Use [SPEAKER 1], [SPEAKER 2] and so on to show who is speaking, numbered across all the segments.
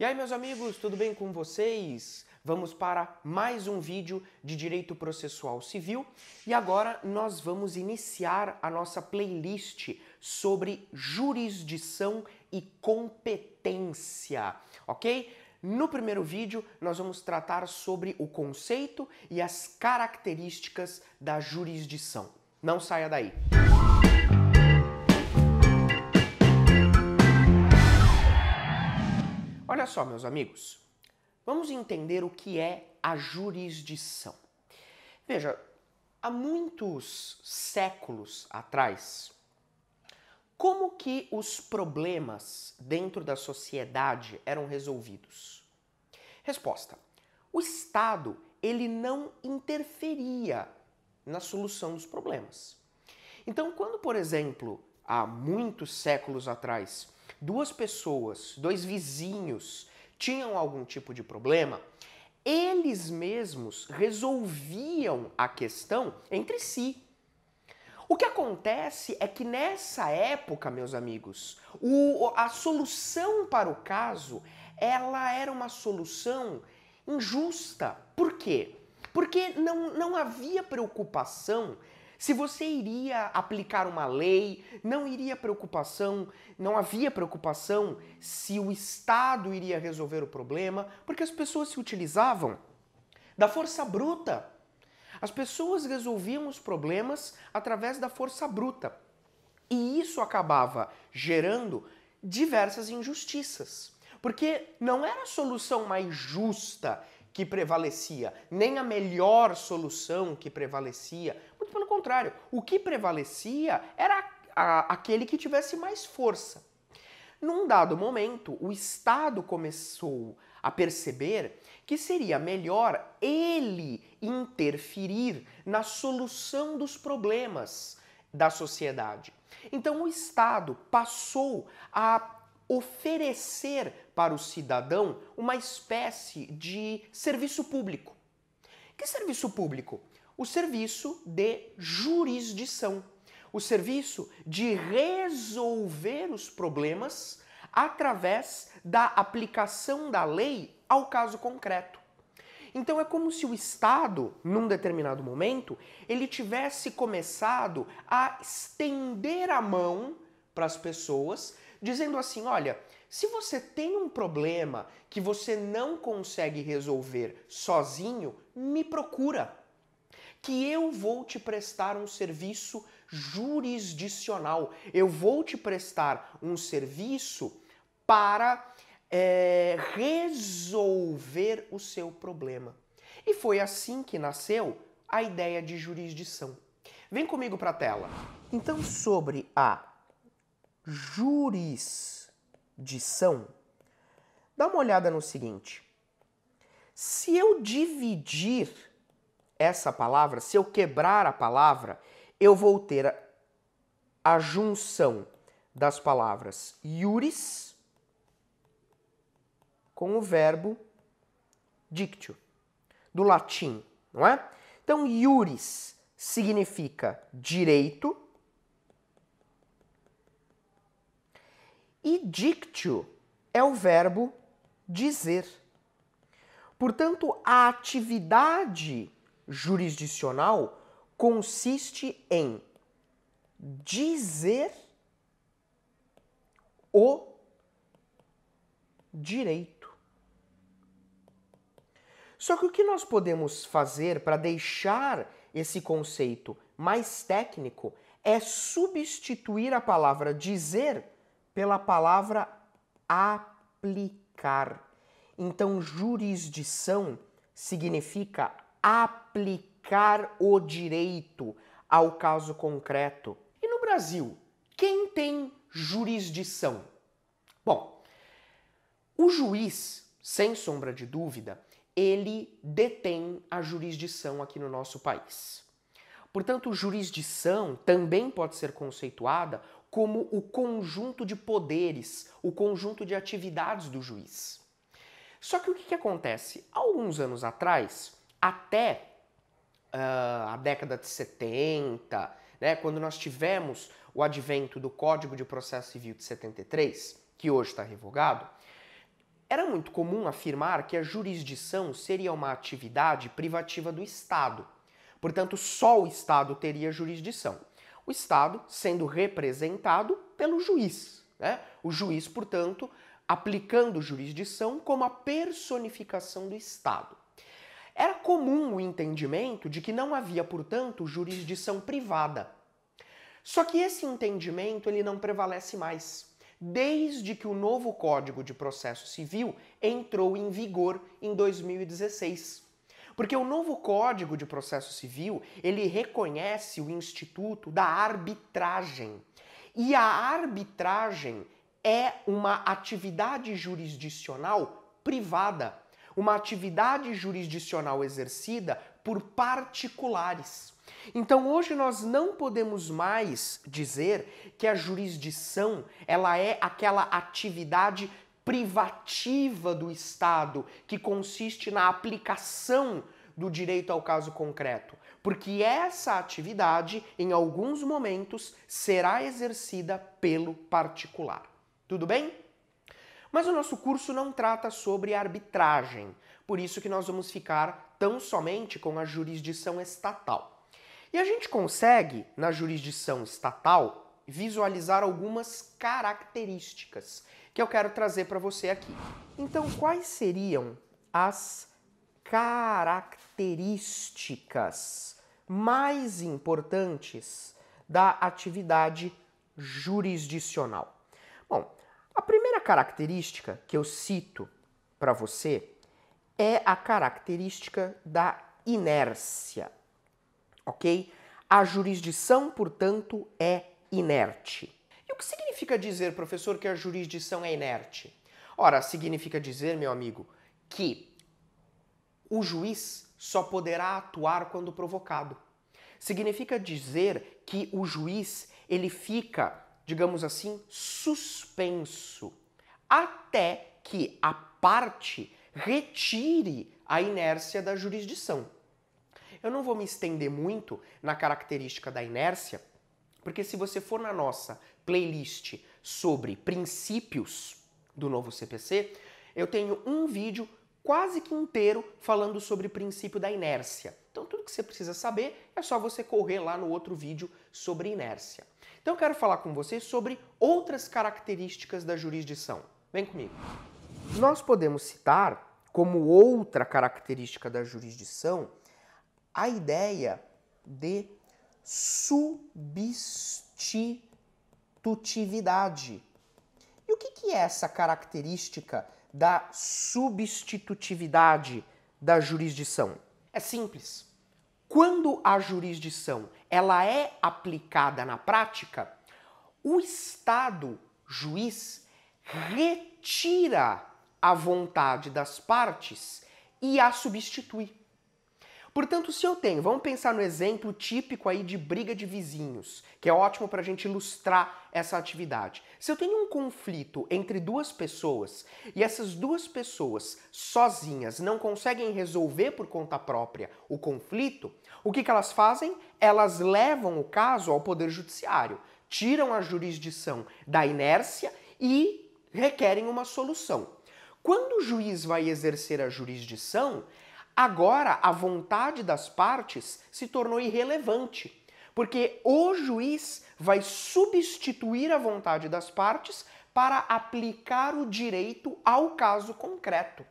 [SPEAKER 1] E aí, meus amigos, tudo bem com vocês? Vamos para mais um vídeo de Direito Processual Civil e agora nós vamos iniciar a nossa playlist sobre jurisdição e competência, ok? No primeiro vídeo, nós vamos tratar sobre o conceito e as características da jurisdição. Não saia daí! Música Olha só, meus amigos, vamos entender o que é a jurisdição. Veja, há muitos séculos atrás, como que os problemas dentro da sociedade eram resolvidos? Resposta: o Estado ele não interferia na solução dos problemas. Então, quando, por exemplo, há muitos séculos atrás, duas pessoas, dois vizinhos, tinham algum tipo de problema, eles mesmos resolviam a questão entre si. O que acontece é que nessa época, meus amigos, o, a solução para o caso, ela era uma solução injusta. Por quê? Porque não, não havia preocupação se você iria aplicar uma lei, não iria preocupação, não havia preocupação se o Estado iria resolver o problema, porque as pessoas se utilizavam da força bruta. As pessoas resolviam os problemas através da força bruta. E isso acabava gerando diversas injustiças. Porque não era a solução mais justa que prevalecia, nem a melhor solução que prevalecia. Muito pelo contrário, o que prevalecia era a, aquele que tivesse mais força. Num dado momento, o Estado começou a perceber que seria melhor ele interferir na solução dos problemas da sociedade. Então o Estado passou a oferecer para o cidadão uma espécie de serviço público. Que serviço público? O serviço de jurisdição, o serviço de resolver os problemas através da aplicação da lei ao caso concreto. Então é como se o Estado, num determinado momento, ele tivesse começado a estender a mão para as pessoas dizendo assim: olha, se você tem um problema que você não consegue resolver sozinho, me procura, que eu vou te prestar um serviço jurisdicional, eu vou te prestar um serviço para é, resolver o seu problema. E foi assim que nasceu a ideia de jurisdição. Vem comigo para a tela. Então, sobre a jurisdição, dá uma olhada no seguinte. Se eu dividir essa palavra, se eu quebrar a palavra, eu vou ter a, a junção das palavras iuris com o verbo dictio, do latim, não é? Então, iuris significa direito dictio é o verbo dizer. Portanto, a atividade jurisdicional consiste em dizer o direito. Só que o que nós podemos fazer para deixar esse conceito mais técnico é substituir a palavra dizer pela palavra aplicar. Então, jurisdição significa aplicar o direito ao caso concreto. E no Brasil, quem tem jurisdição? Bom, o juiz, sem sombra de dúvida, ele detém a jurisdição aqui no nosso país. Portanto, jurisdição também pode ser conceituada como o conjunto de poderes, o conjunto de atividades do juiz. Só que o que, que acontece? Alguns anos atrás, até uh, a década de 70, né, quando nós tivemos o advento do Código de Processo Civil de 73, que hoje está revogado, era muito comum afirmar que a jurisdição seria uma atividade privativa do Estado. Portanto, só o Estado teria jurisdição o Estado sendo representado pelo juiz. Né? O juiz, portanto, aplicando jurisdição como a personificação do Estado. Era comum o entendimento de que não havia, portanto, jurisdição privada. Só que esse entendimento ele não prevalece mais, desde que o novo Código de Processo Civil entrou em vigor em 2016. Porque o novo Código de Processo Civil, ele reconhece o instituto da arbitragem. E a arbitragem é uma atividade jurisdicional privada, uma atividade jurisdicional exercida por particulares. Então hoje nós não podemos mais dizer que a jurisdição ela é aquela atividade privativa do Estado, que consiste na aplicação do direito ao caso concreto, porque essa atividade, em alguns momentos, será exercida pelo particular. Tudo bem? Mas o nosso curso não trata sobre arbitragem, por isso que nós vamos ficar tão somente com a jurisdição estatal. E a gente consegue, na jurisdição estatal, visualizar algumas características que eu quero trazer para você aqui. Então, quais seriam as características mais importantes da atividade jurisdicional? Bom, a primeira característica que eu cito para você é a característica da inércia, ok? A jurisdição, portanto, é inerte que significa dizer, professor, que a jurisdição é inerte? Ora, significa dizer, meu amigo, que o juiz só poderá atuar quando provocado. Significa dizer que o juiz ele fica, digamos assim, suspenso até que a parte retire a inércia da jurisdição. Eu não vou me estender muito na característica da inércia, porque se você for na nossa playlist sobre princípios do novo CPC, eu tenho um vídeo quase que inteiro falando sobre o princípio da inércia. Então tudo que você precisa saber é só você correr lá no outro vídeo sobre inércia. Então eu quero falar com você sobre outras características da jurisdição. Vem comigo. Nós podemos citar como outra característica da jurisdição a ideia de substitutividade. E o que, que é essa característica da substitutividade da jurisdição? É simples. Quando a jurisdição ela é aplicada na prática, o Estado juiz retira a vontade das partes e a substitui. Portanto, se eu tenho, vamos pensar no exemplo típico aí de briga de vizinhos, que é ótimo para a gente ilustrar essa atividade. Se eu tenho um conflito entre duas pessoas e essas duas pessoas sozinhas não conseguem resolver por conta própria o conflito, o que, que elas fazem? Elas levam o caso ao Poder Judiciário, tiram a jurisdição da inércia e requerem uma solução. Quando o juiz vai exercer a jurisdição, Agora, a vontade das partes se tornou irrelevante, porque o juiz vai substituir a vontade das partes para aplicar o direito ao caso concreto.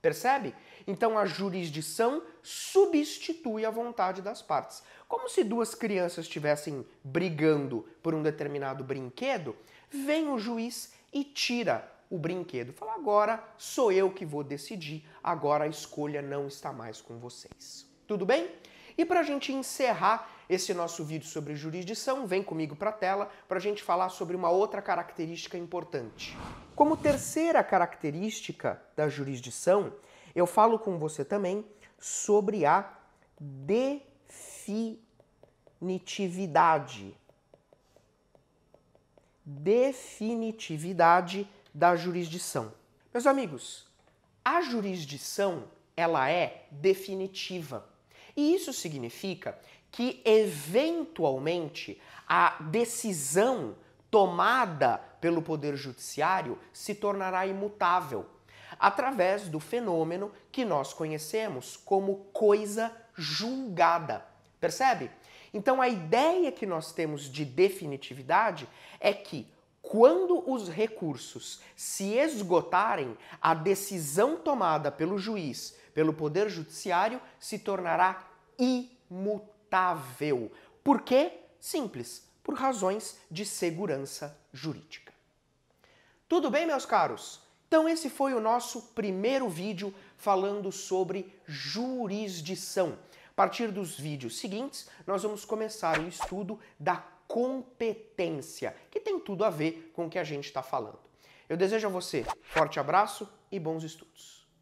[SPEAKER 1] Percebe? Então a jurisdição substitui a vontade das partes. Como se duas crianças estivessem brigando por um determinado brinquedo, vem o juiz e tira o brinquedo. Fala, agora sou eu que vou decidir, agora a escolha não está mais com vocês. Tudo bem? E para a gente encerrar esse nosso vídeo sobre jurisdição, vem comigo para a tela para a gente falar sobre uma outra característica importante. Como terceira característica da jurisdição, eu falo com você também sobre a definitividade. Definitividade da jurisdição. Meus amigos, a jurisdição ela é definitiva. E isso significa que eventualmente a decisão tomada pelo poder judiciário se tornará imutável através do fenômeno que nós conhecemos como coisa julgada. Percebe? Então a ideia que nós temos de definitividade é que quando os recursos se esgotarem, a decisão tomada pelo juiz, pelo Poder Judiciário, se tornará imutável. Por quê? Simples, por razões de segurança jurídica. Tudo bem, meus caros? Então, esse foi o nosso primeiro vídeo falando sobre jurisdição. A partir dos vídeos seguintes, nós vamos começar o estudo da competência, que tem tudo a ver com o que a gente está falando. Eu desejo a você forte abraço e bons estudos.